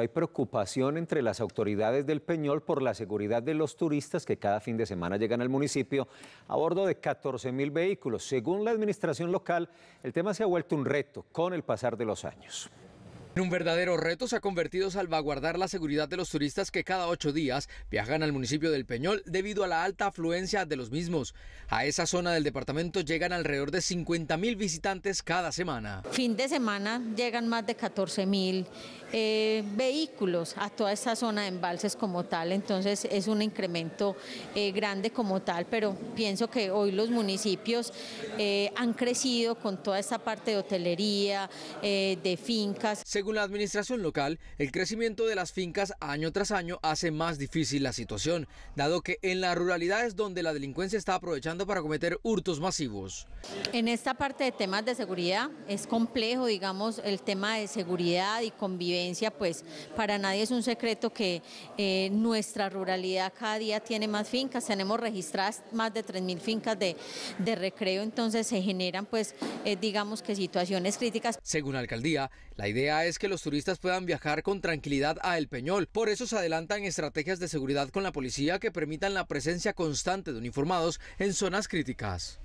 Hay preocupación entre las autoridades del Peñol por la seguridad de los turistas que cada fin de semana llegan al municipio a bordo de 14 mil vehículos. Según la administración local, el tema se ha vuelto un reto con el pasar de los años. En un verdadero reto se ha convertido salvaguardar la seguridad de los turistas que cada ocho días viajan al municipio del Peñol debido a la alta afluencia de los mismos. A esa zona del departamento llegan alrededor de 50 mil visitantes cada semana. Fin de semana llegan más de 14 mil eh, vehículos a toda esta zona de embalses como tal, entonces es un incremento eh, grande como tal, pero pienso que hoy los municipios eh, han crecido con toda esta parte de hotelería, de fincas. Según la administración local, el crecimiento de las fincas año tras año hace más difícil la situación, dado que en la ruralidad es donde la delincuencia está aprovechando para cometer hurtos masivos. En esta parte de temas de seguridad es complejo, digamos, el tema de seguridad y convivencia, pues para nadie es un secreto que eh, nuestra ruralidad cada día tiene más fincas, tenemos registradas más de 3.000 fincas de, recreo, entonces se generan pues eh, digamos que situaciones críticas. Según la alcaldía, la idea es que los turistas puedan viajar con tranquilidad a El Peñol. Por eso se adelantan estrategias de seguridad con la policía que permitan la presencia constante de uniformados en zonas críticas.